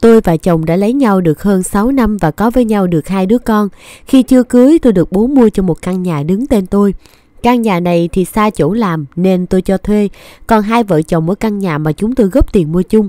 Tôi và chồng đã lấy nhau được hơn 6 năm và có với nhau được hai đứa con. Khi chưa cưới tôi được bố mua cho một căn nhà đứng tên tôi. Căn nhà này thì xa chỗ làm nên tôi cho thuê, còn hai vợ chồng ở căn nhà mà chúng tôi góp tiền mua chung.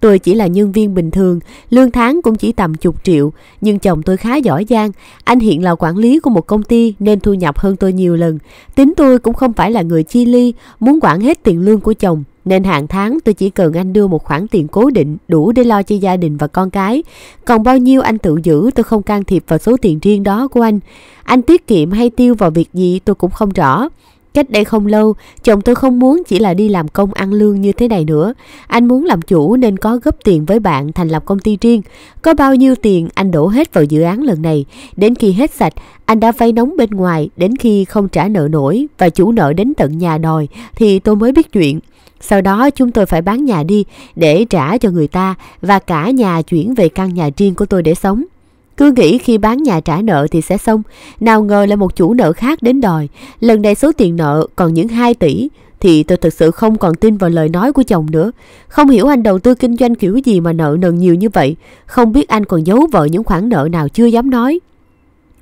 Tôi chỉ là nhân viên bình thường, lương tháng cũng chỉ tầm chục triệu, nhưng chồng tôi khá giỏi giang. Anh hiện là quản lý của một công ty nên thu nhập hơn tôi nhiều lần. Tính tôi cũng không phải là người chi ly, muốn quản hết tiền lương của chồng. Nên hàng tháng tôi chỉ cần anh đưa một khoản tiền cố định đủ để lo cho gia đình và con cái. Còn bao nhiêu anh tự giữ tôi không can thiệp vào số tiền riêng đó của anh. Anh tiết kiệm hay tiêu vào việc gì tôi cũng không rõ. Cách đây không lâu, chồng tôi không muốn chỉ là đi làm công ăn lương như thế này nữa. Anh muốn làm chủ nên có góp tiền với bạn thành lập công ty riêng. Có bao nhiêu tiền anh đổ hết vào dự án lần này. Đến khi hết sạch, anh đã vay nóng bên ngoài đến khi không trả nợ nổi và chủ nợ đến tận nhà đòi thì tôi mới biết chuyện. Sau đó chúng tôi phải bán nhà đi để trả cho người ta và cả nhà chuyển về căn nhà riêng của tôi để sống. Cứ nghĩ khi bán nhà trả nợ thì sẽ xong, nào ngờ là một chủ nợ khác đến đòi. Lần này số tiền nợ còn những 2 tỷ thì tôi thực sự không còn tin vào lời nói của chồng nữa. Không hiểu anh đầu tư kinh doanh kiểu gì mà nợ nần nhiều như vậy, không biết anh còn giấu vợ những khoản nợ nào chưa dám nói.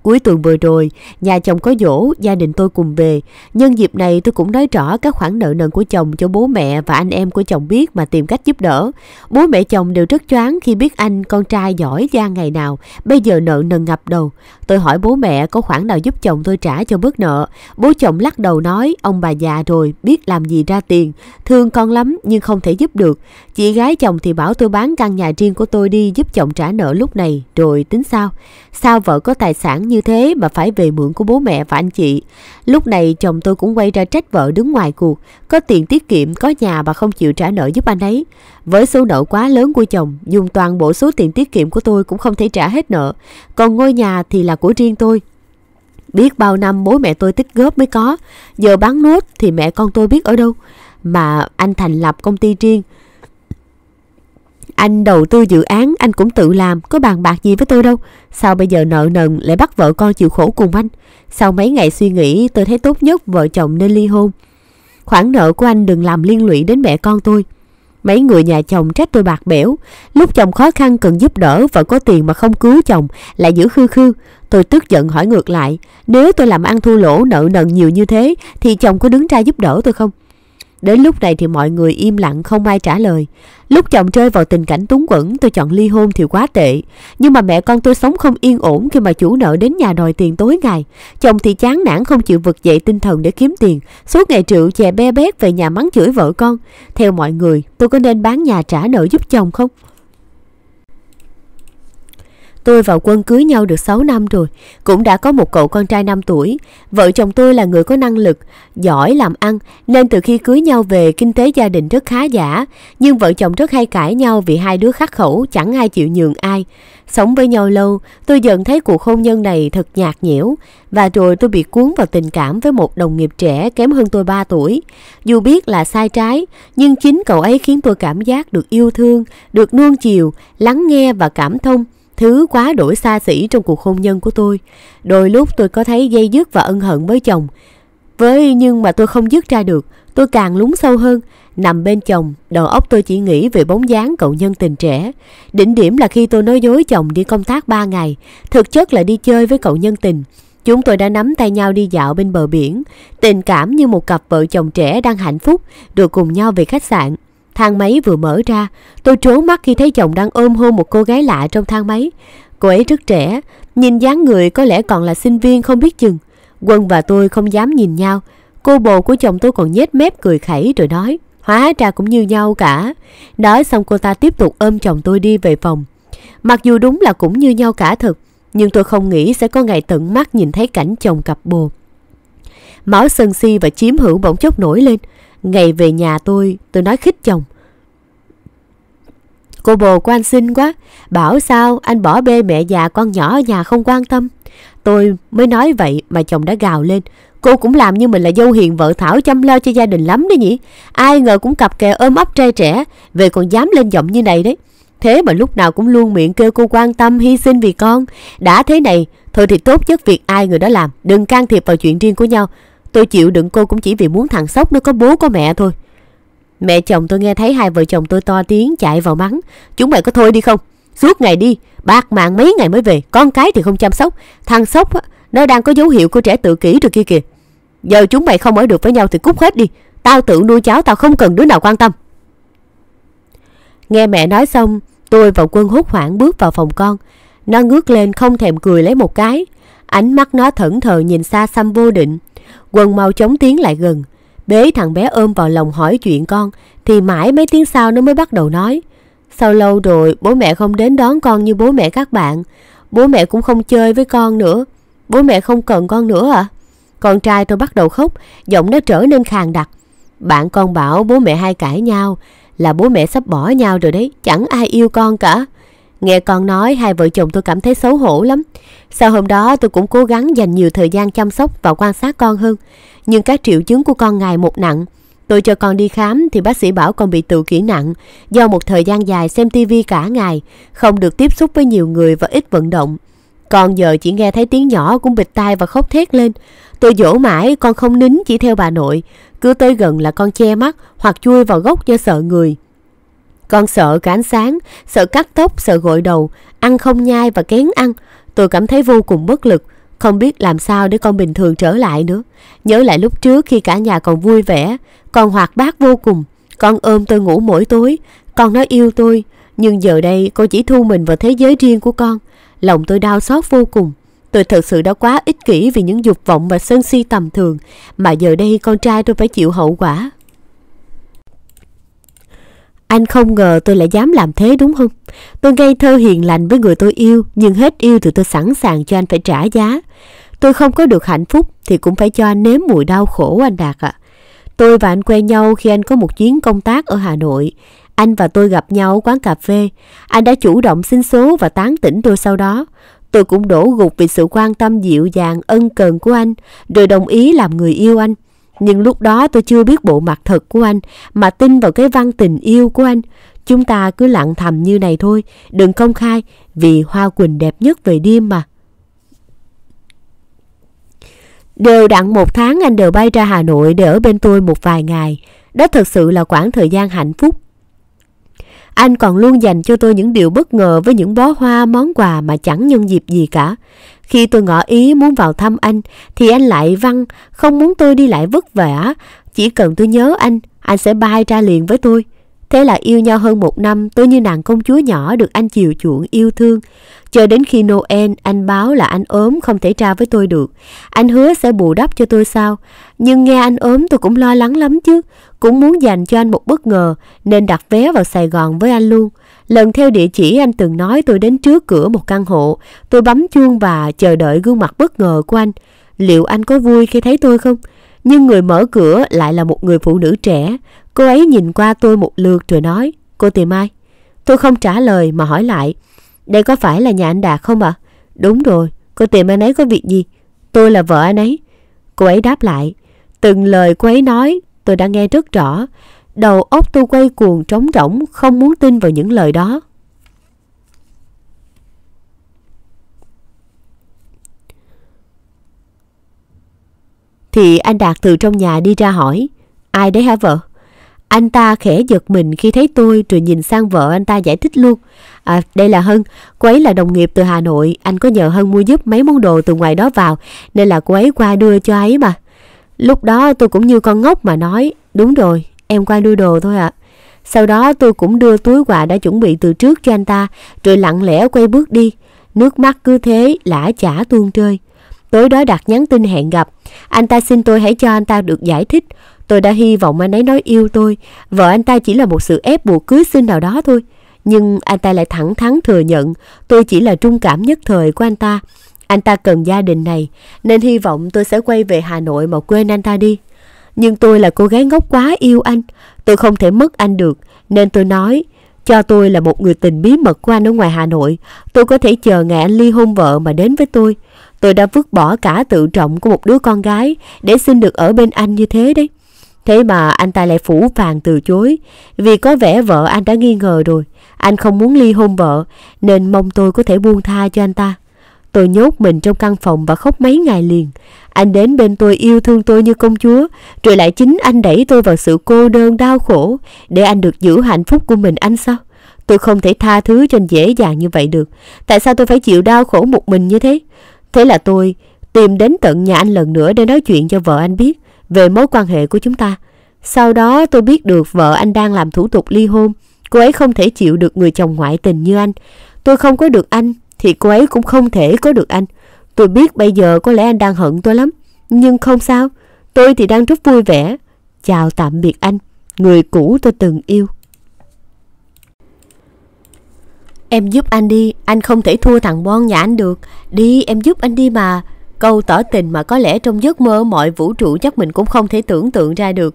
Cuối tuần vừa rồi, nhà chồng có dỗ, gia đình tôi cùng về. Nhân dịp này tôi cũng nói rõ các khoản nợ nần của chồng cho bố mẹ và anh em của chồng biết mà tìm cách giúp đỡ. Bố mẹ chồng đều rất choáng khi biết anh con trai giỏi ra ngày nào, bây giờ nợ nần ngập đầu. Tôi hỏi bố mẹ có khoản nào giúp chồng tôi trả cho bớt nợ. Bố chồng lắc đầu nói, ông bà già rồi, biết làm gì ra tiền. Thương con lắm nhưng không thể giúp được. Chị gái chồng thì bảo tôi bán căn nhà riêng của tôi đi giúp chồng trả nợ lúc này, rồi tính sao? Sao vợ có tài sản như thế mà phải về mượn của bố mẹ và anh chị. Lúc này chồng tôi cũng quay ra trách vợ đứng ngoài cuộc, có tiền tiết kiệm, có nhà mà không chịu trả nợ giúp anh ấy. Với số nợ quá lớn của chồng, dùng toàn bộ số tiền tiết kiệm của tôi cũng không thể trả hết nợ. Còn ngôi nhà thì là của riêng tôi, Biết bao năm bố mẹ tôi tích góp mới có Giờ bán nốt thì mẹ con tôi biết ở đâu Mà anh thành lập công ty riêng anh đầu tư dự án anh cũng tự làm Có bàn bạc gì với tôi đâu Sao bây giờ nợ nần lại bắt vợ con chịu khổ cùng anh Sau mấy ngày suy nghĩ tôi thấy tốt nhất vợ chồng nên ly hôn Khoản nợ của anh đừng làm liên lụy đến mẹ con tôi Mấy người nhà chồng trách tôi bạc bẽo Lúc chồng khó khăn cần giúp đỡ Vợ có tiền mà không cứu chồng Lại giữ khư khư Tôi tức giận hỏi ngược lại Nếu tôi làm ăn thua lỗ nợ nần nhiều như thế Thì chồng có đứng ra giúp đỡ tôi không Đến lúc này thì mọi người im lặng không ai trả lời Lúc chồng rơi vào tình cảnh túng quẫn tôi chọn ly hôn thì quá tệ. Nhưng mà mẹ con tôi sống không yên ổn khi mà chủ nợ đến nhà đòi tiền tối ngày. Chồng thì chán nản không chịu vực dậy tinh thần để kiếm tiền. Suốt ngày rượu chè be bét về nhà mắng chửi vợ con. Theo mọi người, tôi có nên bán nhà trả nợ giúp chồng không? Tôi vào Quân cưới nhau được 6 năm rồi, cũng đã có một cậu con trai 5 tuổi. Vợ chồng tôi là người có năng lực, giỏi làm ăn, nên từ khi cưới nhau về kinh tế gia đình rất khá giả. Nhưng vợ chồng rất hay cãi nhau vì hai đứa khắc khẩu, chẳng ai chịu nhường ai. Sống với nhau lâu, tôi dần thấy cuộc hôn nhân này thật nhạt nhẽo. Và rồi tôi bị cuốn vào tình cảm với một đồng nghiệp trẻ kém hơn tôi 3 tuổi. Dù biết là sai trái, nhưng chính cậu ấy khiến tôi cảm giác được yêu thương, được nuông chiều, lắng nghe và cảm thông. Thứ quá đổi xa xỉ trong cuộc hôn nhân của tôi. Đôi lúc tôi có thấy dây dứt và ân hận với chồng. Với nhưng mà tôi không dứt ra được, tôi càng lún sâu hơn. Nằm bên chồng, đầu óc tôi chỉ nghĩ về bóng dáng cậu nhân tình trẻ. Đỉnh điểm là khi tôi nói dối chồng đi công tác 3 ngày, thực chất là đi chơi với cậu nhân tình. Chúng tôi đã nắm tay nhau đi dạo bên bờ biển, tình cảm như một cặp vợ chồng trẻ đang hạnh phúc, được cùng nhau về khách sạn. Thang máy vừa mở ra, tôi trốn mắt khi thấy chồng đang ôm hôn một cô gái lạ trong thang máy. Cô ấy rất trẻ, nhìn dáng người có lẽ còn là sinh viên không biết chừng. Quân và tôi không dám nhìn nhau. Cô bồ của chồng tôi còn nhếch mép cười khẩy rồi nói, hóa ra cũng như nhau cả. Nói xong cô ta tiếp tục ôm chồng tôi đi về phòng. Mặc dù đúng là cũng như nhau cả thật, nhưng tôi không nghĩ sẽ có ngày tận mắt nhìn thấy cảnh chồng cặp bồ. Máu sân si và chiếm hữu bỗng chốc nổi lên. Ngày về nhà tôi, tôi nói khích chồng. Cô bồ của anh xinh quá, bảo sao anh bỏ bê mẹ già con nhỏ ở nhà không quan tâm. Tôi mới nói vậy mà chồng đã gào lên. Cô cũng làm như mình là dâu hiền vợ Thảo chăm lo cho gia đình lắm đấy nhỉ. Ai ngờ cũng cặp kè ôm ấp trai trẻ, về còn dám lên giọng như này đấy. Thế mà lúc nào cũng luôn miệng kêu cô quan tâm, hy sinh vì con. Đã thế này, thôi thì tốt nhất việc ai người đó làm, đừng can thiệp vào chuyện riêng của nhau. Tôi chịu đựng cô cũng chỉ vì muốn thằng Sóc nó có bố có mẹ thôi. Mẹ chồng tôi nghe thấy hai vợ chồng tôi to tiếng chạy vào mắng. Chúng mày có thôi đi không? Suốt ngày đi, bạc mạng mấy ngày mới về. Con cái thì không chăm sóc. Thằng Sóc nó đang có dấu hiệu của trẻ tự kỷ rồi kia kìa. Giờ chúng mày không ở được với nhau thì cút hết đi. Tao tự nuôi cháu, tao không cần đứa nào quan tâm. Nghe mẹ nói xong, tôi và Quân hốt hoảng bước vào phòng con. Nó ngước lên không thèm cười lấy một cái. Ánh mắt nó thẫn thờ nhìn xa xăm vô định. Quân mau chống tiến lại gần, bế thằng bé ôm vào lòng hỏi chuyện con, thì mãi mấy tiếng sau nó mới bắt đầu nói. Sau lâu rồi bố mẹ không đến đón con như bố mẹ các bạn, bố mẹ cũng không chơi với con nữa, bố mẹ không cần con nữa à? Con trai tôi bắt đầu khóc, giọng nó trở nên khàn đặc. Bạn con bảo bố mẹ hai cãi nhau, là bố mẹ sắp bỏ nhau rồi đấy, chẳng ai yêu con cả. Nghe con nói hai vợ chồng tôi cảm thấy xấu hổ lắm. Sau hôm đó tôi cũng cố gắng dành nhiều thời gian chăm sóc và quan sát con hơn. Nhưng các triệu chứng của con ngày một nặng. Tôi cho con đi khám thì bác sĩ bảo con bị tự kỷ nặng do một thời gian dài xem tivi cả ngày, không được tiếp xúc với nhiều người và ít vận động. Con giờ chỉ nghe thấy tiếng nhỏ cũng bịt tai và khóc thét lên. Tôi dỗ mãi con không nín chỉ theo bà nội, cứ tới gần là con che mắt hoặc chui vào gốc do sợ người. Con sợ cả ánh sáng, sợ cắt tóc, sợ gội đầu, ăn không nhai và kén ăn. Tôi cảm thấy vô cùng bất lực, không biết làm sao để con bình thường trở lại nữa. Nhớ lại lúc trước khi cả nhà còn vui vẻ, con hoạt bát vô cùng. Con ôm tôi ngủ mỗi tối, con nói yêu tôi. Nhưng giờ đây cô chỉ thu mình vào thế giới riêng của con. Lòng tôi đau xót vô cùng. Tôi thật sự đã quá ích kỷ vì những dục vọng và sân si tầm thường. Mà giờ đây con trai tôi phải chịu hậu quả. Anh không ngờ tôi lại dám làm thế đúng không? Tôi ngây thơ hiền lành với người tôi yêu, nhưng hết yêu thì tôi sẵn sàng cho anh phải trả giá. Tôi không có được hạnh phúc thì cũng phải cho anh nếm mùi đau khổ anh Đạt ạ. À. Tôi và anh quen nhau khi anh có một chuyến công tác ở Hà Nội. Anh và tôi gặp nhau quán cà phê. Anh đã chủ động xin số và tán tỉnh tôi sau đó. Tôi cũng đổ gục vì sự quan tâm dịu dàng, ân cần của anh, rồi đồng ý làm người yêu anh. Nhưng lúc đó tôi chưa biết bộ mặt thật của anh mà tin vào cái văn tình yêu của anh. Chúng ta cứ lặng thầm như này thôi, đừng công khai vì hoa quỳnh đẹp nhất về đêm mà. Đều đặn một tháng anh đều bay ra Hà Nội để ở bên tôi một vài ngày. Đó thật sự là quãng thời gian hạnh phúc. Anh còn luôn dành cho tôi những điều bất ngờ với những bó hoa, món quà mà chẳng nhân dịp gì cả. Khi tôi ngỏ ý muốn vào thăm anh, thì anh lại văng, không muốn tôi đi lại vất vả. Chỉ cần tôi nhớ anh, anh sẽ bay ra liền với tôi. Thế là yêu nhau hơn một năm, tôi như nàng công chúa nhỏ được anh chiều chuộng yêu thương. Chờ đến khi Noel, anh báo là anh ốm không thể tra với tôi được. Anh hứa sẽ bù đắp cho tôi sao? Nhưng nghe anh ốm tôi cũng lo lắng lắm chứ. Cũng muốn dành cho anh một bất ngờ, nên đặt vé vào Sài Gòn với anh luôn. Lần theo địa chỉ anh từng nói tôi đến trước cửa một căn hộ, tôi bấm chuông và chờ đợi gương mặt bất ngờ của anh. Liệu anh có vui khi thấy tôi không? Nhưng người mở cửa lại là một người phụ nữ trẻ. Cô ấy nhìn qua tôi một lượt rồi nói, cô tìm ai? Tôi không trả lời mà hỏi lại, đây có phải là nhà anh Đạt không ạ? Đúng rồi, cô tìm anh ấy có việc gì? Tôi là vợ anh ấy. Cô ấy đáp lại, từng lời cô ấy nói tôi đã nghe rất rõ. Đầu óc tôi quay cuồng trống rỗng Không muốn tin vào những lời đó Thì anh Đạt từ trong nhà đi ra hỏi Ai đấy hả vợ? Anh ta khẽ giật mình khi thấy tôi rồi nhìn sang vợ anh ta giải thích luôn. À, đây là Hân, cô ấy là đồng nghiệp từ Hà Nội, anh có nhờ Hân mua giúp mấy món đồ từ ngoài đó vào, nên là cô ấy qua đưa cho ấy mà. Lúc đó tôi cũng như con ngốc mà nói, đúng rồi, em qua đưa đồ thôi ạ. À. Sau đó tôi cũng đưa túi quà đã chuẩn bị từ trước cho anh ta, rồi lặng lẽ quay bước đi. Nước mắt cứ thế lã chả tuôn rơi. Tối đó đặt nhắn tin hẹn gặp. Anh ta xin tôi hãy cho anh ta được giải thích. Tôi đã hy vọng anh ấy nói yêu tôi. Vợ anh ta chỉ là một sự ép buộc cưới xin nào đó thôi. Nhưng anh ta lại thẳng thắn thừa nhận tôi chỉ là trung cảm nhất thời của anh ta. Anh ta cần gia đình này, nên hy vọng tôi sẽ quay về Hà Nội mà quên anh ta đi. Nhưng tôi là cô gái ngốc quá yêu anh Tôi không thể mất anh được Nên tôi nói Cho tôi là một người tình bí mật của anh ở ngoài Hà Nội Tôi có thể chờ ngày anh ly hôn vợ mà đến với tôi Tôi đã vứt bỏ cả tự trọng của một đứa con gái Để xin được ở bên anh như thế đấy Thế mà anh ta lại phủ phàng từ chối Vì có vẻ vợ anh đã nghi ngờ rồi Anh không muốn ly hôn vợ Nên mong tôi có thể buông tha cho anh ta Tôi nhốt mình trong căn phòng và khóc mấy ngày liền. Anh đến bên tôi yêu thương tôi như công chúa, rồi lại chính anh đẩy tôi vào sự cô đơn đau khổ để anh được giữ hạnh phúc của mình anh sao? Tôi không thể tha thứ cho anh dễ dàng như vậy được. Tại sao tôi phải chịu đau khổ một mình như thế? Thế là tôi tìm đến tận nhà anh lần nữa để nói chuyện cho vợ anh biết về mối quan hệ của chúng ta. Sau đó tôi biết được vợ anh đang làm thủ tục ly hôn. Cô ấy không thể chịu được người chồng ngoại tình như anh. Tôi không có được anh thì cô ấy cũng không thể có được anh. Tôi biết bây giờ có lẽ anh đang hận tôi lắm, nhưng không sao, tôi thì đang rất vui vẻ. Chào tạm biệt anh, người cũ tôi từng yêu. Em giúp anh đi, anh không thể thua thằng Bon nhà anh được. Đi, em giúp anh đi mà. Câu tỏ tình mà có lẽ trong giấc mơ mọi vũ trụ chắc mình cũng không thể tưởng tượng ra được.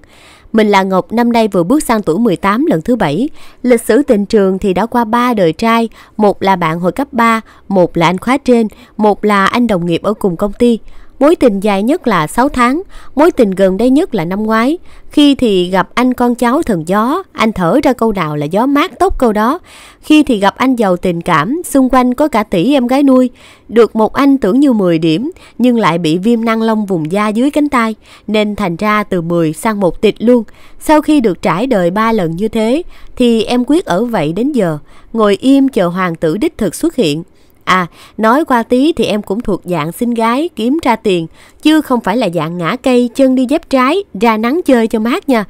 Mình là Ngọc, năm nay vừa bước sang tuổi 18 lần thứ 7. Lịch sử tình trường thì đã qua ba đời trai, một là bạn hồi cấp 3, một là anh khóa trên, một là anh đồng nghiệp ở cùng công ty. Mối tình dài nhất là 6 tháng, mối tình gần đây nhất là năm ngoái. Khi thì gặp anh con cháu thần gió, anh thở ra câu nào là gió mát tốt câu đó. Khi thì gặp anh giàu tình cảm, xung quanh có cả tỷ em gái nuôi. Được một anh tưởng như 10 điểm, nhưng lại bị viêm năng lông vùng da dưới cánh tay, nên thành ra từ 10 sang một tịch luôn. Sau khi được trải đời ba lần như thế, thì em quyết ở vậy đến giờ, ngồi im chờ hoàng tử đích thực xuất hiện. À, nói qua tí thì em cũng thuộc dạng xinh gái, kiếm ra tiền, chứ không phải là dạng ngã cây, chân đi dép trái, ra nắng chơi cho mát nha.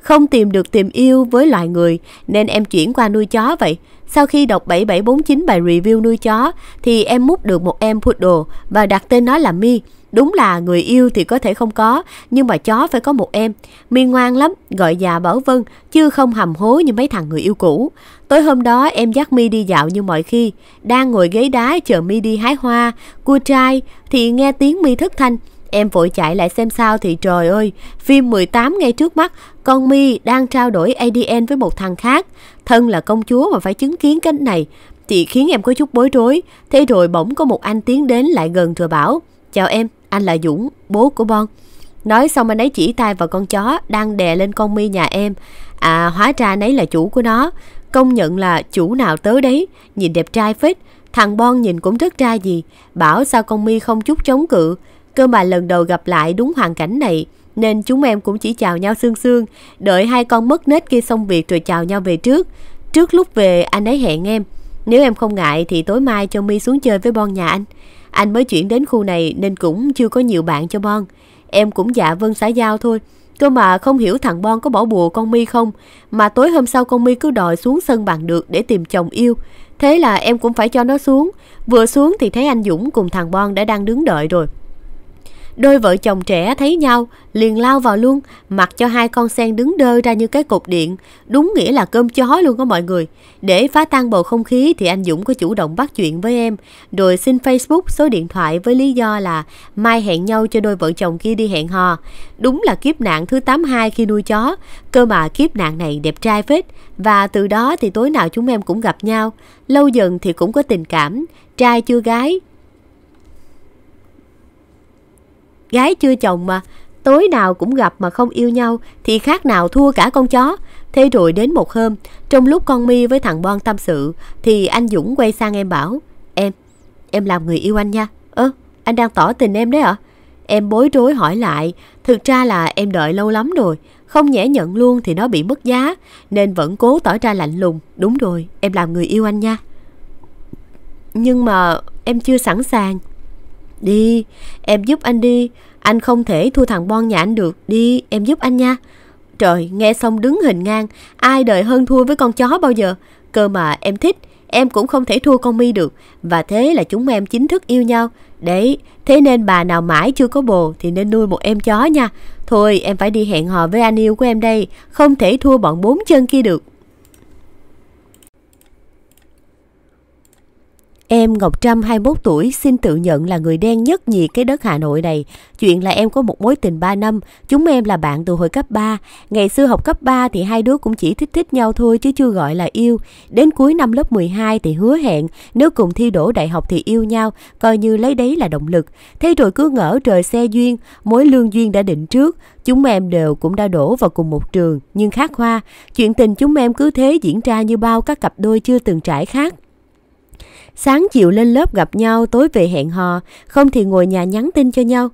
Không tìm được tìm yêu với loài người nên em chuyển qua nuôi chó vậy. Sau khi đọc 7749 bài review nuôi chó thì em mút được một em poodle và đặt tên nó là Mi. Đúng là người yêu thì có thể không có, nhưng mà chó phải có một em. Mi ngoan lắm, gọi già bảo vân, chứ không hầm hố như mấy thằng người yêu cũ. Tối hôm đó em dắt Mi đi dạo như mọi khi, đang ngồi ghế đá chờ Mi đi hái hoa, cua trai thì nghe tiếng Mi thất thanh. Em vội chạy lại xem sao thì trời ơi, phim 18 ngay trước mắt, con Mi đang trao đổi ADN với một thằng khác. Thân là công chúa mà phải chứng kiến cái này, thì khiến em có chút bối rối. Thế rồi bỗng có một anh tiến đến lại gần rồi bảo, Chào em, anh là Dũng, bố của Bon. Nói xong anh ấy chỉ tay vào con chó đang đè lên con mi nhà em. À hóa ra anh ấy là chủ của nó. Công nhận là chủ nào tới đấy, nhìn đẹp trai phết. Thằng Bon nhìn cũng rất trai gì. Bảo sao con mi không chút chống cự. Cơ mà lần đầu gặp lại đúng hoàn cảnh này. Nên chúng em cũng chỉ chào nhau sương sương. Đợi hai con mất nết kia xong việc rồi chào nhau về trước. Trước lúc về anh ấy hẹn em. Nếu em không ngại thì tối mai cho mi xuống chơi với Bon nhà anh. Anh mới chuyển đến khu này nên cũng chưa có nhiều bạn cho Bon. Em cũng dạ vâng xã giao thôi. Cơ mà không hiểu thằng Bon có bỏ bùa con mi không. Mà tối hôm sau con mi cứ đòi xuống sân bàn được để tìm chồng yêu. Thế là em cũng phải cho nó xuống. Vừa xuống thì thấy anh Dũng cùng thằng Bon đã đang đứng đợi rồi. Đôi vợ chồng trẻ thấy nhau, liền lao vào luôn, mặc cho hai con sen đứng đơ ra như cái cục điện. Đúng nghĩa là cơm chó luôn đó mọi người. Để phá tan bầu không khí thì anh Dũng có chủ động bắt chuyện với em, rồi xin Facebook số điện thoại với lý do là mai hẹn nhau cho đôi vợ chồng kia đi hẹn hò. Đúng là kiếp nạn thứ 82 khi nuôi chó, cơ mà kiếp nạn này đẹp trai phết. Và từ đó thì tối nào chúng em cũng gặp nhau, lâu dần thì cũng có tình cảm, trai chưa gái, gái chưa chồng mà, tối nào cũng gặp mà không yêu nhau thì khác nào thua cả con chó. Thế rồi đến một hôm, trong lúc con mi với thằng Bon tâm sự thì anh Dũng quay sang em bảo Em, em làm người yêu anh nha. Ơ, anh đang tỏ tình em đấy ạ? À? Em bối rối hỏi lại, thực ra là em đợi lâu lắm rồi, không nhẽ nhận luôn thì nó bị mất giá, nên vẫn cố tỏ ra lạnh lùng. Đúng rồi, em làm người yêu anh nha. Nhưng mà em chưa sẵn sàng. Đi, em giúp anh đi. Anh không thể thua thằng Bon nhà anh được. Đi, em giúp anh nha. Trời, nghe xong đứng hình ngang. Ai đời hơn thua với con chó bao giờ. Cơ mà em thích, em cũng không thể thua con mi được. Và thế là chúng em chính thức yêu nhau. Đấy, thế nên bà nào mãi chưa có bồ thì nên nuôi một em chó nha. Thôi, em phải đi hẹn hò với anh yêu của em đây. Không thể thua bọn bốn chân kia được. Em Ngọc Trâm 21 tuổi xin tự nhận là người đen nhất nhì cái đất Hà Nội này. Chuyện là em có một mối tình 3 năm, chúng em là bạn từ hồi cấp 3. Ngày xưa học cấp 3 thì hai đứa cũng chỉ thích thích nhau thôi chứ chưa gọi là yêu. Đến cuối năm lớp 12 thì hứa hẹn, nếu cùng thi đỗ đại học thì yêu nhau, coi như lấy đấy là động lực. Thế rồi cứ ngỡ trời xe duyên, mối lương duyên đã định trước. Chúng em đều cũng đã đổ vào cùng một trường, nhưng khác khoa. Chuyện tình chúng em cứ thế diễn ra như bao các cặp đôi chưa từng trải khác. Sáng chiều lên lớp gặp nhau, tối về hẹn hò, không thì ngồi nhà nhắn tin cho nhau.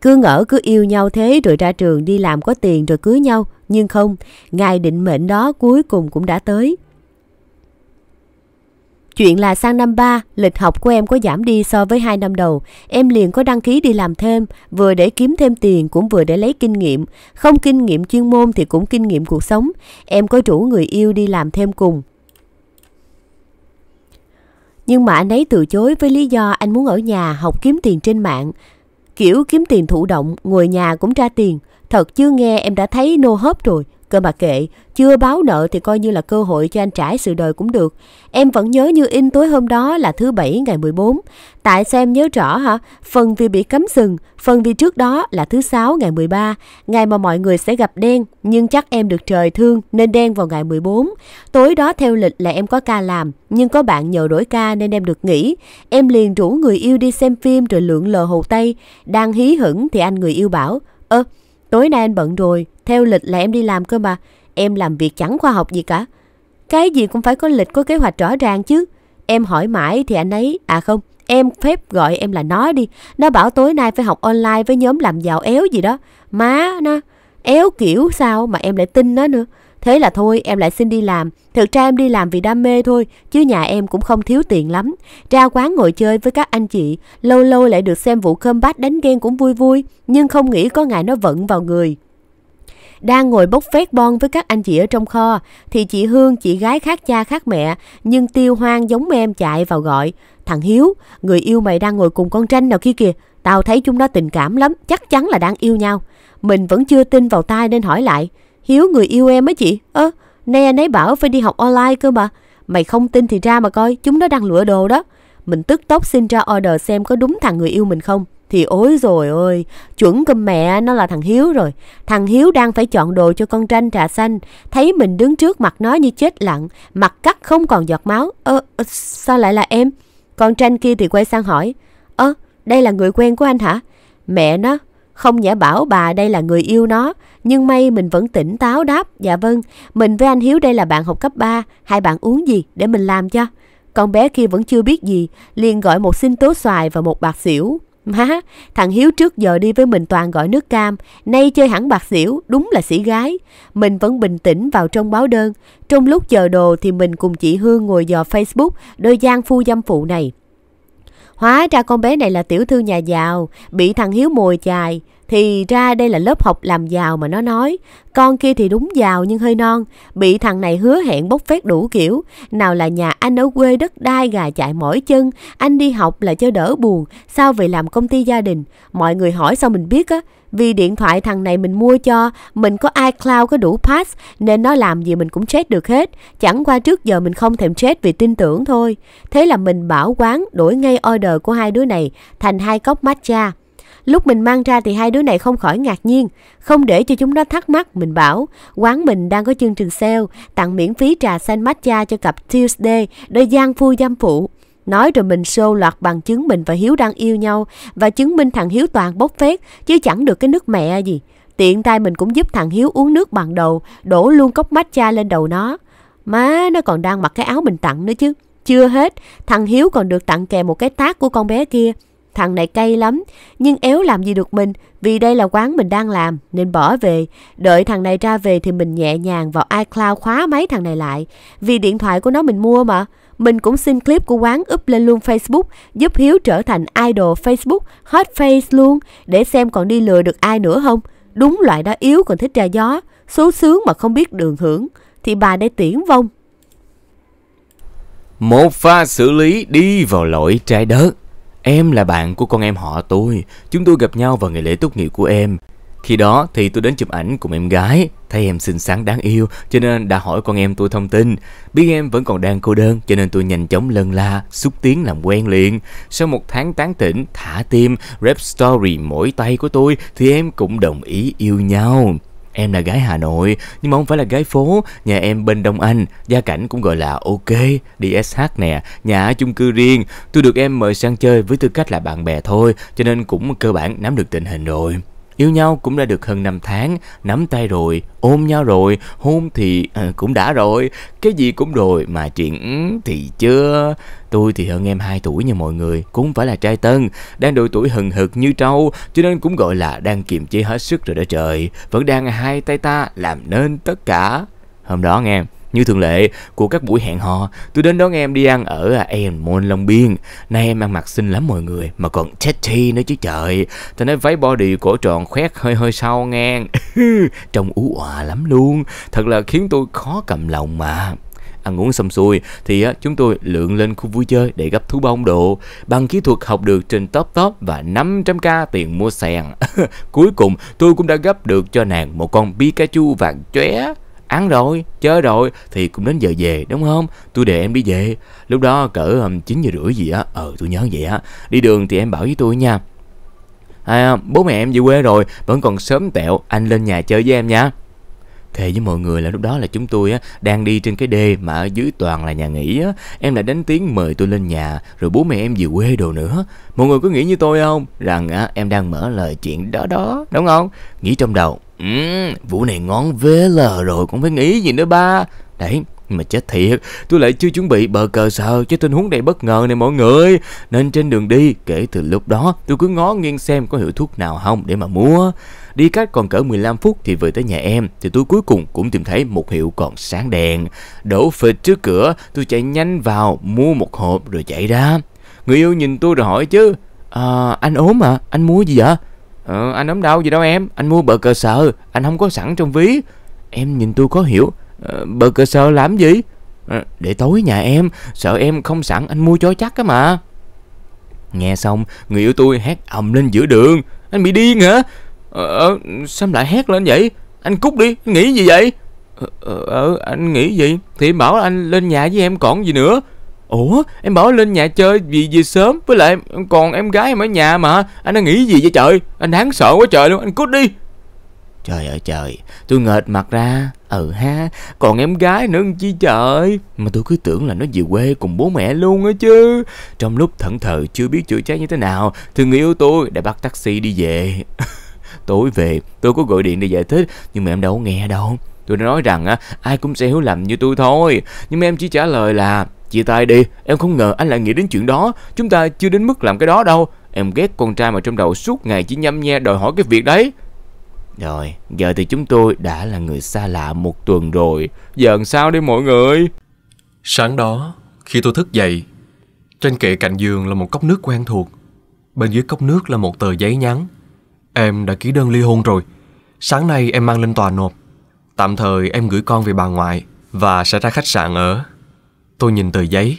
Cứ ngỡ cứ yêu nhau thế rồi ra trường đi làm có tiền rồi cưới nhau. Nhưng không, ngày định mệnh đó cuối cùng cũng đã tới. Chuyện là sang năm ba lịch học của em có giảm đi so với hai năm đầu. Em liền có đăng ký đi làm thêm, vừa để kiếm thêm tiền cũng vừa để lấy kinh nghiệm. Không kinh nghiệm chuyên môn thì cũng kinh nghiệm cuộc sống. Em có rủ người yêu đi làm thêm cùng. Nhưng mà anh ấy từ chối với lý do anh muốn ở nhà học kiếm tiền trên mạng. Kiểu kiếm tiền thụ động, ngồi nhà cũng ra tiền. Thật chưa nghe em đã thấy nô hấp rồi. Cơ mà kệ, chưa báo nợ thì coi như là cơ hội cho anh trải sự đời cũng được. Em vẫn nhớ như in tối hôm đó là thứ bảy ngày 14. Tại sao em nhớ rõ hả? Phần vì bị cấm sừng, phần vì trước đó là thứ sáu ngày 13, ngày mà mọi người sẽ gặp đen, nhưng chắc em được trời thương nên đen vào ngày 14. Tối đó theo lịch là em có ca làm, nhưng có bạn nhờ đổi ca nên em được nghỉ. Em liền rủ người yêu đi xem phim rồi lượn lờ Hồ Tây. Đang hí hửng thì anh người yêu bảo, ơ, tối nay anh bận rồi, theo lịch là em đi làm cơ mà. Em làm việc chẳng khoa học gì cả. Cái gì cũng phải có lịch, có kế hoạch rõ ràng chứ. Em hỏi mãi thì anh ấy... À không, em phép gọi em là nó đi. Nó bảo tối nay phải học online với nhóm làm giàu éo gì đó. Má nó, éo kiểu sao mà em lại tin nó nữa. Thế là thôi, em lại xin đi làm. Thực ra em đi làm vì đam mê thôi, chứ nhà em cũng không thiếu tiền lắm. Ra quán ngồi chơi với các anh chị, lâu lâu lại được xem vụ cơm bát đánh ghen cũng vui vui, nhưng không nghĩ có ngày nó vận vào người đang ngồi bốc phét bon với các anh chị ở trong kho, thì chị Hương, chị gái khác cha khác mẹ, nhưng tiêu hoang giống em chạy vào gọi. Thằng Hiếu, người yêu mày đang ngồi cùng con tranh nào kia kìa, tao thấy chúng nó tình cảm lắm, chắc chắn là đang yêu nhau. Mình vẫn chưa tin vào tai nên hỏi lại, Hiếu người yêu em á chị, ơ, nay anh ấy bảo phải đi học online cơ mà. Mày không tin thì ra mà coi, chúng nó đang lựa đồ đó. Mình tức tốc xin ra order xem có đúng thằng người yêu mình không thì ối rồi ơi chuẩn cơm mẹ nó là thằng hiếu rồi thằng hiếu đang phải chọn đồ cho con tranh trà xanh thấy mình đứng trước mặt nó như chết lặng mặt cắt không còn giọt máu ơ ờ, sao lại là em con tranh kia thì quay sang hỏi ơ ờ, đây là người quen của anh hả mẹ nó không nhã bảo bà đây là người yêu nó nhưng may mình vẫn tỉnh táo đáp dạ vâng mình với anh hiếu đây là bạn học cấp 3 hai bạn uống gì để mình làm cho con bé kia vẫn chưa biết gì liền gọi một xin tố xoài và một bạc xỉu Má, thằng Hiếu trước giờ đi với mình toàn gọi nước cam, nay chơi hẳn bạc xỉu, đúng là sĩ gái. Mình vẫn bình tĩnh vào trong báo đơn. Trong lúc chờ đồ thì mình cùng chị Hương ngồi dò Facebook đôi gian phu dâm phụ này. Hóa ra con bé này là tiểu thư nhà giàu, bị thằng Hiếu mồi chài. Thì ra đây là lớp học làm giàu mà nó nói. Con kia thì đúng giàu nhưng hơi non. Bị thằng này hứa hẹn bốc phét đủ kiểu. Nào là nhà anh ở quê đất đai gà chạy mỏi chân. Anh đi học là cho đỡ buồn. Sao về làm công ty gia đình? Mọi người hỏi sao mình biết á. Vì điện thoại thằng này mình mua cho, mình có iCloud có đủ pass nên nó làm gì mình cũng check được hết. Chẳng qua trước giờ mình không thèm check vì tin tưởng thôi. Thế là mình bảo quán đổi ngay order của hai đứa này thành hai cốc matcha. Lúc mình mang ra thì hai đứa này không khỏi ngạc nhiên, không để cho chúng nó thắc mắc, mình bảo quán mình đang có chương trình sale, tặng miễn phí trà xanh matcha cho cặp Tuesday, đôi gian phu giam phụ. Nói rồi mình show loạt bằng chứng mình và Hiếu đang yêu nhau và chứng minh thằng Hiếu toàn bốc phét chứ chẳng được cái nước mẹ gì. Tiện tay mình cũng giúp thằng Hiếu uống nước bằng đầu, đổ luôn cốc matcha lên đầu nó. Má, nó còn đang mặc cái áo mình tặng nữa chứ. Chưa hết, thằng Hiếu còn được tặng kèm một cái tác của con bé kia thằng này cay lắm, nhưng éo làm gì được mình, vì đây là quán mình đang làm, nên bỏ về. Đợi thằng này ra về thì mình nhẹ nhàng vào iCloud khóa máy thằng này lại, vì điện thoại của nó mình mua mà. Mình cũng xin clip của quán up lên luôn Facebook, giúp Hiếu trở thành idol Facebook, hot face luôn, để xem còn đi lừa được ai nữa không. Đúng loại đó yếu còn thích ra gió, số sướng mà không biết đường hưởng, thì bà đây tiễn vong. Một pha xử lý đi vào lỗi trái đất. Em là bạn của con em họ tôi, chúng tôi gặp nhau vào ngày lễ tốt nghiệp của em. Khi đó thì tôi đến chụp ảnh cùng em gái, thấy em xinh xắn đáng yêu cho nên đã hỏi con em tôi thông tin. Biết em vẫn còn đang cô đơn cho nên tôi nhanh chóng lân la, xúc tiến làm quen liền. Sau một tháng tán tỉnh, thả tim, rap story mỗi tay của tôi thì em cũng đồng ý yêu nhau. Em là gái Hà Nội nhưng mà không phải là gái phố, nhà em bên Đông Anh, gia cảnh cũng gọi là ok, đi SH nè, nhà ở chung cư riêng. Tôi được em mời sang chơi với tư cách là bạn bè thôi, cho nên cũng cơ bản nắm được tình hình rồi. Yêu nhau cũng đã được hơn 5 tháng, nắm tay rồi, ôm nhau rồi, hôn thì à, cũng đã rồi, cái gì cũng rồi mà chuyện thì chưa. Tôi thì hơn em 2 tuổi như mọi người, cũng phải là trai tân, đang độ tuổi hừng hực như trâu, cho nên cũng gọi là đang kiềm chế hết sức rồi đó trời. Vẫn đang hai tay ta làm nên tất cả. Hôm đó nghe em, như thường lệ của các buổi hẹn hò, tôi đến đón em đi ăn ở Em Môn Long Biên. Nay em ăn mặc xinh lắm mọi người, mà còn chetty nữa chứ trời. Ta nói váy body cổ tròn khoét hơi hơi sau ngang. Trông ú òa lắm luôn, thật là khiến tôi khó cầm lòng mà ăn uống xong xuôi thì chúng tôi lượn lên khu vui chơi để gấp thú bông độ bằng kỹ thuật học được trên top top và 500k tiền mua sàn. Cuối cùng tôi cũng đã gấp được cho nàng một con Pikachu vàng chóe ăn rồi, chơi rồi thì cũng đến giờ về đúng không? Tôi để em đi về. Lúc đó cỡ um, 9 giờ rưỡi gì á, ờ tôi nhớ vậy á. Đi đường thì em bảo với tôi nha. À, bố mẹ em về quê rồi, vẫn còn sớm tẹo, anh lên nhà chơi với em nha thề với mọi người là lúc đó là chúng tôi á, đang đi trên cái đê mà ở dưới toàn là nhà nghỉ á. Em lại đánh tiếng mời tôi lên nhà rồi bố mẹ em về quê đồ nữa. Mọi người có nghĩ như tôi không? Rằng á, em đang mở lời chuyện đó đó, đúng không? Nghĩ trong đầu, ừ, vụ này ngón vế lờ rồi cũng phải nghĩ gì nữa ba. Đấy, mà chết thiệt, tôi lại chưa chuẩn bị bờ cờ sờ cho tình huống này bất ngờ này mọi người. Nên trên đường đi, kể từ lúc đó, tôi cứ ngó nghiêng xem có hiệu thuốc nào không để mà mua. Đi cách còn cỡ 15 phút thì về tới nhà em Thì tôi cuối cùng cũng tìm thấy một hiệu còn sáng đèn Đổ phịch trước cửa Tôi chạy nhanh vào mua một hộp rồi chạy ra Người yêu nhìn tôi rồi hỏi chứ à, Anh ốm à Anh mua gì vậy Ờ, anh ốm đau gì đâu em Anh mua bờ cờ sờ Anh không có sẵn trong ví Em nhìn tôi có hiểu ờ, Bờ cờ sờ làm gì ờ, Để tối nhà em Sợ em không sẵn anh mua cho chắc á mà Nghe xong Người yêu tôi hét ầm lên giữa đường Anh bị điên hả Ờ, ờ, sao lại hét lên vậy? Anh cút đi, nghĩ gì vậy? Ờ, ờ, ờ, anh nghĩ gì? Thì em bảo anh lên nhà với em còn gì nữa. Ủa, em bảo lên nhà chơi vì gì sớm với lại còn em gái em ở nhà mà. Anh đang nghĩ gì vậy trời? Anh đáng sợ quá trời luôn, anh cút đi. Trời ơi trời, tôi ngợt mặt ra. Ừ ha, còn em gái nữa chi trời. Mà tôi cứ tưởng là nó về quê cùng bố mẹ luôn á chứ. Trong lúc thẫn thờ chưa biết chữa cháy như thế nào, thì người yêu tôi đã bắt taxi đi về. Tối về tôi có gọi điện để giải thích Nhưng mà em đâu có nghe đâu Tôi nói rằng á, ai cũng sẽ hiểu lầm như tôi thôi Nhưng mà em chỉ trả lời là Chia tay đi, em không ngờ anh lại nghĩ đến chuyện đó Chúng ta chưa đến mức làm cái đó đâu Em ghét con trai mà trong đầu suốt ngày chỉ nhăm nhe đòi hỏi cái việc đấy Rồi, giờ thì chúng tôi đã là người xa lạ một tuần rồi Giờ làm sao đi mọi người Sáng đó, khi tôi thức dậy Trên kệ cạnh giường là một cốc nước quen thuộc Bên dưới cốc nước là một tờ giấy nhắn Em đã ký đơn ly hôn rồi. Sáng nay em mang lên tòa nộp. Tạm thời em gửi con về bà ngoại và sẽ ra khách sạn ở. Tôi nhìn tờ giấy,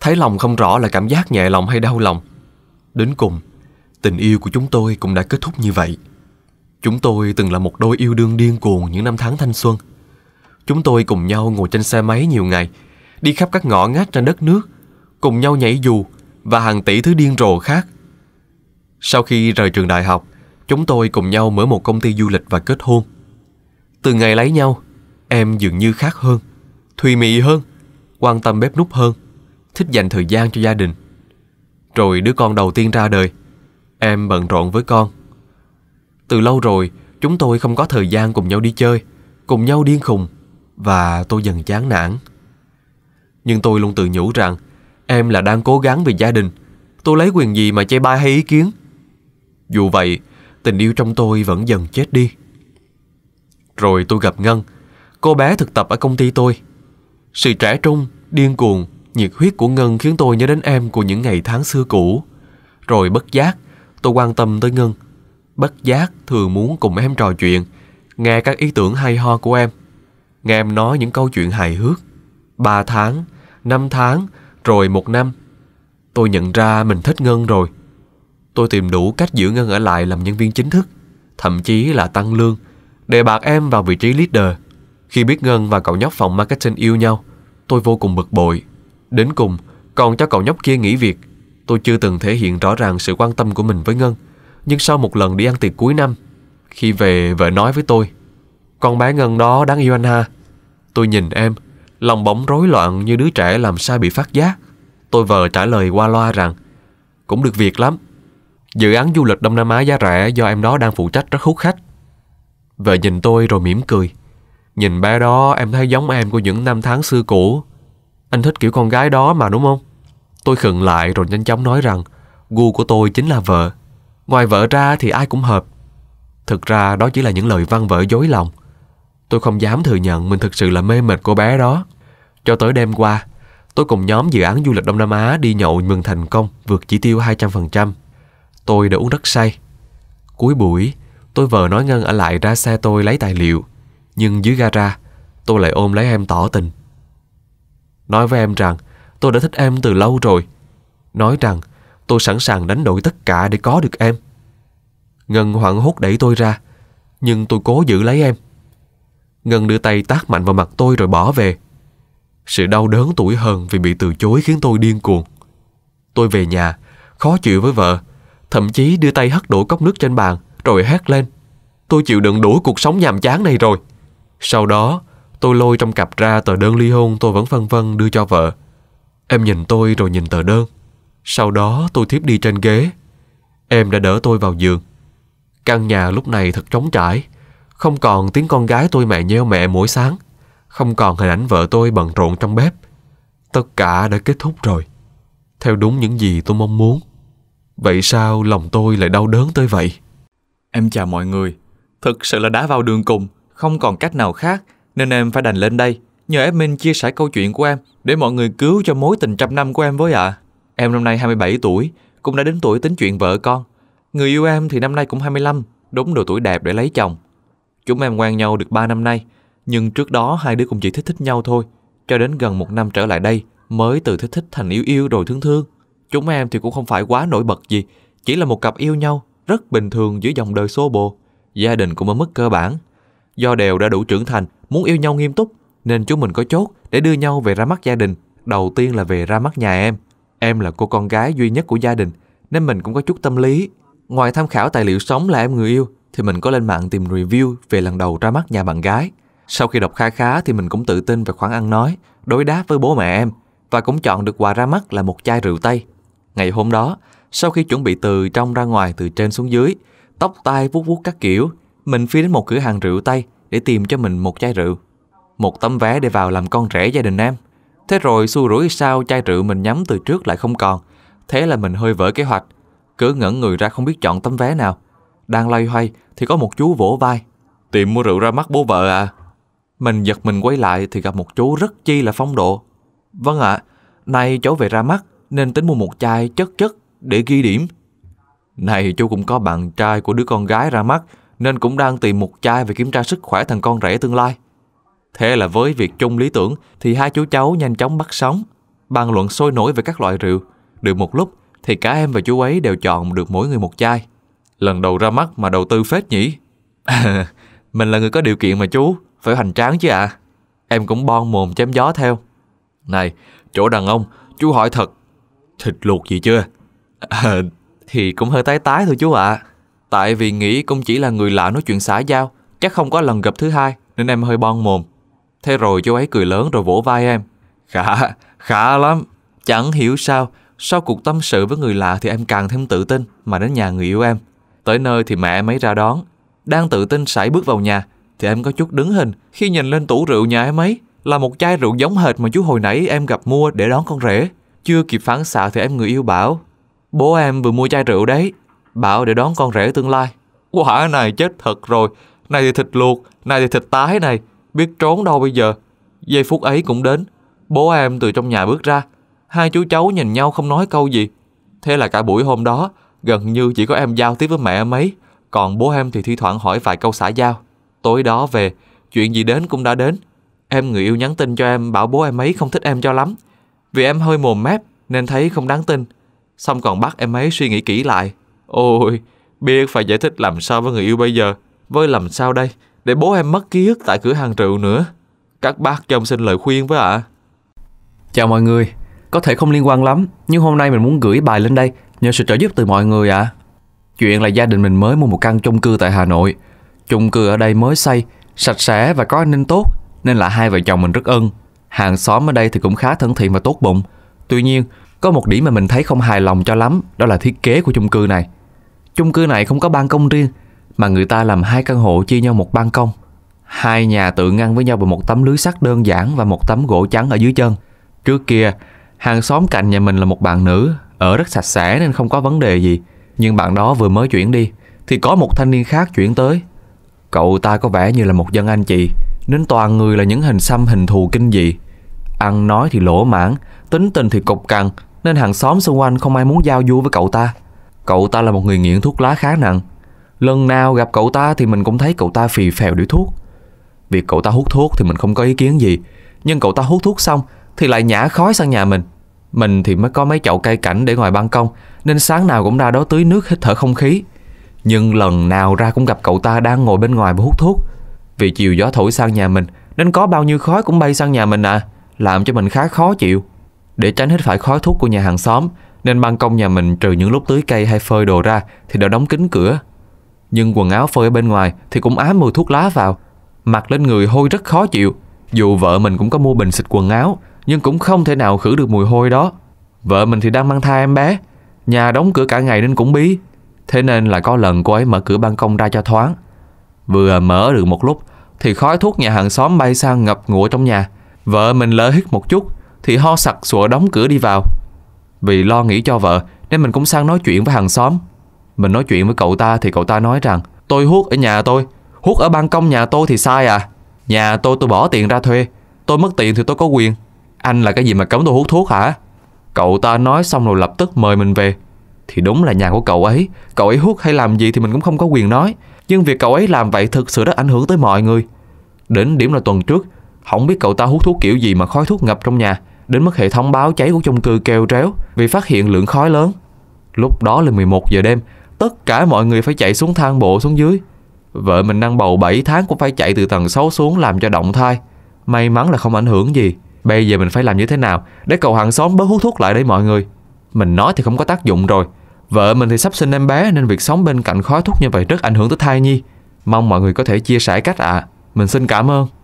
thấy lòng không rõ là cảm giác nhẹ lòng hay đau lòng. Đến cùng, tình yêu của chúng tôi cũng đã kết thúc như vậy. Chúng tôi từng là một đôi yêu đương điên cuồng những năm tháng thanh xuân. Chúng tôi cùng nhau ngồi trên xe máy nhiều ngày, đi khắp các ngõ ngách trên đất nước, cùng nhau nhảy dù và hàng tỷ thứ điên rồ khác. Sau khi rời trường đại học, Chúng tôi cùng nhau mở một công ty du lịch và kết hôn. Từ ngày lấy nhau, em dường như khác hơn, thùy mị hơn, quan tâm bếp nút hơn, thích dành thời gian cho gia đình. Rồi đứa con đầu tiên ra đời, em bận rộn với con. Từ lâu rồi, chúng tôi không có thời gian cùng nhau đi chơi, cùng nhau điên khùng và tôi dần chán nản. Nhưng tôi luôn tự nhủ rằng em là đang cố gắng vì gia đình, tôi lấy quyền gì mà chê bai hay ý kiến. Dù vậy, tình yêu trong tôi vẫn dần chết đi. Rồi tôi gặp Ngân, cô bé thực tập ở công ty tôi. Sự trẻ trung, điên cuồng, nhiệt huyết của Ngân khiến tôi nhớ đến em của những ngày tháng xưa cũ. Rồi bất giác, tôi quan tâm tới Ngân. Bất giác thường muốn cùng em trò chuyện, nghe các ý tưởng hay ho của em. Nghe em nói những câu chuyện hài hước. Ba tháng, năm tháng, rồi một năm. Tôi nhận ra mình thích Ngân rồi. Tôi tìm đủ cách giữ Ngân ở lại làm nhân viên chính thức, thậm chí là tăng lương, đề bạt em vào vị trí leader. Khi biết Ngân và cậu nhóc phòng marketing yêu nhau, tôi vô cùng bực bội. Đến cùng, còn cho cậu nhóc kia nghỉ việc. Tôi chưa từng thể hiện rõ ràng sự quan tâm của mình với Ngân, nhưng sau một lần đi ăn tiệc cuối năm, khi về vợ nói với tôi, con bé Ngân đó đáng yêu anh ha. Tôi nhìn em, lòng bỗng rối loạn như đứa trẻ làm sai bị phát giác. Tôi vờ trả lời qua loa rằng, cũng được việc lắm, Dự án du lịch Đông Nam Á giá rẻ do em đó đang phụ trách rất hút khách. Vợ nhìn tôi rồi mỉm cười. Nhìn bé đó em thấy giống em của những năm tháng xưa cũ. Anh thích kiểu con gái đó mà đúng không? Tôi khựng lại rồi nhanh chóng nói rằng gu của tôi chính là vợ. Ngoài vợ ra thì ai cũng hợp. Thực ra đó chỉ là những lời văn vỡ dối lòng. Tôi không dám thừa nhận mình thực sự là mê mệt cô bé đó. Cho tới đêm qua, tôi cùng nhóm dự án du lịch Đông Nam Á đi nhậu mừng thành công vượt chỉ tiêu 200%. Tôi đã uống rất say. Cuối buổi, tôi vờ nói Ngân ở lại ra xe tôi lấy tài liệu. Nhưng dưới gara, tôi lại ôm lấy em tỏ tình. Nói với em rằng tôi đã thích em từ lâu rồi. Nói rằng tôi sẵn sàng đánh đổi tất cả để có được em. Ngân hoảng hốt đẩy tôi ra, nhưng tôi cố giữ lấy em. Ngân đưa tay tát mạnh vào mặt tôi rồi bỏ về. Sự đau đớn tuổi hờn vì bị từ chối khiến tôi điên cuồng. Tôi về nhà, khó chịu với vợ Thậm chí đưa tay hất đổ cốc nước trên bàn Rồi hét lên Tôi chịu đựng đủ cuộc sống nhàm chán này rồi Sau đó tôi lôi trong cặp ra tờ đơn ly hôn tôi vẫn phân vân đưa cho vợ Em nhìn tôi rồi nhìn tờ đơn Sau đó tôi thiếp đi trên ghế Em đã đỡ tôi vào giường Căn nhà lúc này thật trống trải Không còn tiếng con gái tôi mẹ nheo mẹ mỗi sáng Không còn hình ảnh vợ tôi bận rộn trong bếp Tất cả đã kết thúc rồi Theo đúng những gì tôi mong muốn Vậy sao lòng tôi lại đau đớn tới vậy? Em chào mọi người. Thực sự là đã vào đường cùng, không còn cách nào khác, nên em phải đành lên đây. Nhờ em Minh chia sẻ câu chuyện của em để mọi người cứu cho mối tình trăm năm của em với ạ. À. Em năm nay 27 tuổi, cũng đã đến tuổi tính chuyện vợ con. Người yêu em thì năm nay cũng 25, đúng độ tuổi đẹp để lấy chồng. Chúng em quen nhau được 3 năm nay, nhưng trước đó hai đứa cũng chỉ thích thích nhau thôi, cho đến gần một năm trở lại đây mới từ thích thích thành yêu yêu rồi thương thương. Chúng em thì cũng không phải quá nổi bật gì, chỉ là một cặp yêu nhau, rất bình thường giữa dòng đời xô bồ. Gia đình cũng ở mức cơ bản. Do đều đã đủ trưởng thành, muốn yêu nhau nghiêm túc, nên chúng mình có chốt để đưa nhau về ra mắt gia đình. Đầu tiên là về ra mắt nhà em. Em là cô con gái duy nhất của gia đình, nên mình cũng có chút tâm lý. Ngoài tham khảo tài liệu sống là em người yêu, thì mình có lên mạng tìm review về lần đầu ra mắt nhà bạn gái. Sau khi đọc khá khá thì mình cũng tự tin về khoản ăn nói, đối đáp với bố mẹ em và cũng chọn được quà ra mắt là một chai rượu Tây. Ngày hôm đó, sau khi chuẩn bị từ trong ra ngoài từ trên xuống dưới, tóc tai vuốt vuốt các kiểu, mình phi đến một cửa hàng rượu Tây để tìm cho mình một chai rượu. Một tấm vé để vào làm con rể gia đình em. Thế rồi xu rủi sao chai rượu mình nhắm từ trước lại không còn. Thế là mình hơi vỡ kế hoạch. Cứ ngẩn người ra không biết chọn tấm vé nào. Đang loay hoay thì có một chú vỗ vai. Tìm mua rượu ra mắt bố vợ à? Mình giật mình quay lại thì gặp một chú rất chi là phong độ. Vâng ạ, à, nay cháu về ra mắt, nên tính mua một chai chất chất để ghi điểm. Này chú cũng có bạn trai của đứa con gái ra mắt nên cũng đang tìm một chai về kiểm tra sức khỏe thằng con rể tương lai. Thế là với việc chung lý tưởng thì hai chú cháu nhanh chóng bắt sóng, bàn luận sôi nổi về các loại rượu. Được một lúc thì cả em và chú ấy đều chọn được mỗi người một chai. Lần đầu ra mắt mà đầu tư phết nhỉ? Mình là người có điều kiện mà chú, phải hành tráng chứ ạ. À. Em cũng bon mồm chém gió theo. Này, chỗ đàn ông, chú hỏi thật, thịt luộc gì chưa? À, thì cũng hơi tái tái thôi chú ạ. À. Tại vì nghĩ cũng chỉ là người lạ nói chuyện xã giao, chắc không có lần gặp thứ hai nên em hơi bon mồm. Thế rồi chú ấy cười lớn rồi vỗ vai em. Khả, khả lắm. Chẳng hiểu sao, sau cuộc tâm sự với người lạ thì em càng thêm tự tin mà đến nhà người yêu em. Tới nơi thì mẹ em ấy ra đón. Đang tự tin sải bước vào nhà thì em có chút đứng hình khi nhìn lên tủ rượu nhà em ấy là một chai rượu giống hệt mà chú hồi nãy em gặp mua để đón con rể. Chưa kịp phản xạ thì em người yêu bảo Bố em vừa mua chai rượu đấy Bảo để đón con rể tương lai Quả này chết thật rồi Này thì thịt luộc, này thì thịt tái này Biết trốn đâu bây giờ Giây phút ấy cũng đến Bố em từ trong nhà bước ra Hai chú cháu nhìn nhau không nói câu gì Thế là cả buổi hôm đó Gần như chỉ có em giao tiếp với mẹ em ấy Còn bố em thì thi thoảng hỏi vài câu xã giao Tối đó về Chuyện gì đến cũng đã đến Em người yêu nhắn tin cho em bảo bố em ấy không thích em cho lắm vì em hơi mồm mép nên thấy không đáng tin. Xong còn bắt em ấy suy nghĩ kỹ lại. Ôi, biết phải giải thích làm sao với người yêu bây giờ. Với làm sao đây, để bố em mất ký ức tại cửa hàng rượu nữa. Các bác cho em xin lời khuyên với ạ. À. Chào mọi người, có thể không liên quan lắm, nhưng hôm nay mình muốn gửi bài lên đây nhờ sự trợ giúp từ mọi người ạ. À. Chuyện là gia đình mình mới mua một căn chung cư tại Hà Nội. Chung cư ở đây mới xây, sạch sẽ và có an ninh tốt, nên là hai vợ chồng mình rất ân Hàng xóm ở đây thì cũng khá thân thiện và tốt bụng. Tuy nhiên, có một điểm mà mình thấy không hài lòng cho lắm, đó là thiết kế của chung cư này. Chung cư này không có ban công riêng, mà người ta làm hai căn hộ chia nhau một ban công. Hai nhà tự ngăn với nhau bằng một tấm lưới sắt đơn giản và một tấm gỗ trắng ở dưới chân. Trước kia, hàng xóm cạnh nhà mình là một bạn nữ, ở rất sạch sẽ nên không có vấn đề gì. Nhưng bạn đó vừa mới chuyển đi, thì có một thanh niên khác chuyển tới. Cậu ta có vẻ như là một dân anh chị, nên toàn người là những hình xăm hình thù kinh dị Ăn nói thì lỗ mãn Tính tình thì cục cằn Nên hàng xóm xung quanh không ai muốn giao du với cậu ta Cậu ta là một người nghiện thuốc lá khá nặng Lần nào gặp cậu ta thì mình cũng thấy cậu ta phì phèo đuổi thuốc Việc cậu ta hút thuốc thì mình không có ý kiến gì Nhưng cậu ta hút thuốc xong Thì lại nhả khói sang nhà mình Mình thì mới có mấy chậu cây cảnh để ngoài ban công Nên sáng nào cũng ra đó tưới nước hít thở không khí Nhưng lần nào ra cũng gặp cậu ta đang ngồi bên ngoài và hút thuốc vì chiều gió thổi sang nhà mình Nên có bao nhiêu khói cũng bay sang nhà mình à Làm cho mình khá khó chịu Để tránh hết phải khói thuốc của nhà hàng xóm Nên ban công nhà mình trừ những lúc tưới cây hay phơi đồ ra Thì đều đóng kín cửa Nhưng quần áo phơi ở bên ngoài Thì cũng ám mùi thuốc lá vào Mặc lên người hôi rất khó chịu Dù vợ mình cũng có mua bình xịt quần áo Nhưng cũng không thể nào khử được mùi hôi đó Vợ mình thì đang mang thai em bé Nhà đóng cửa cả ngày nên cũng bí Thế nên là có lần cô ấy mở cửa ban công ra cho thoáng Vừa mở được một lúc thì khói thuốc nhà hàng xóm bay sang ngập ngụa trong nhà. Vợ mình lỡ hít một chút thì ho sặc sụa đóng cửa đi vào. Vì lo nghĩ cho vợ nên mình cũng sang nói chuyện với hàng xóm. Mình nói chuyện với cậu ta thì cậu ta nói rằng tôi hút ở nhà tôi, hút ở ban công nhà tôi thì sai à. Nhà tôi tôi bỏ tiền ra thuê, tôi mất tiền thì tôi có quyền. Anh là cái gì mà cấm tôi hút thuốc hả? Cậu ta nói xong rồi lập tức mời mình về. Thì đúng là nhà của cậu ấy, cậu ấy hút hay làm gì thì mình cũng không có quyền nói. Nhưng việc cậu ấy làm vậy thực sự đã ảnh hưởng tới mọi người Đến điểm là tuần trước Không biết cậu ta hút thuốc kiểu gì mà khói thuốc ngập trong nhà Đến mức hệ thống báo cháy của chung cư kêu réo Vì phát hiện lượng khói lớn Lúc đó là 11 giờ đêm Tất cả mọi người phải chạy xuống thang bộ xuống dưới Vợ mình đang bầu 7 tháng cũng phải chạy từ tầng 6 xuống làm cho động thai May mắn là không ảnh hưởng gì Bây giờ mình phải làm như thế nào Để cậu hàng xóm bớt hút thuốc lại đây mọi người Mình nói thì không có tác dụng rồi Vợ mình thì sắp sinh em bé nên việc sống bên cạnh khói thuốc như vậy rất ảnh hưởng tới thai nhi. Mong mọi người có thể chia sẻ cách ạ. À. Mình xin cảm ơn.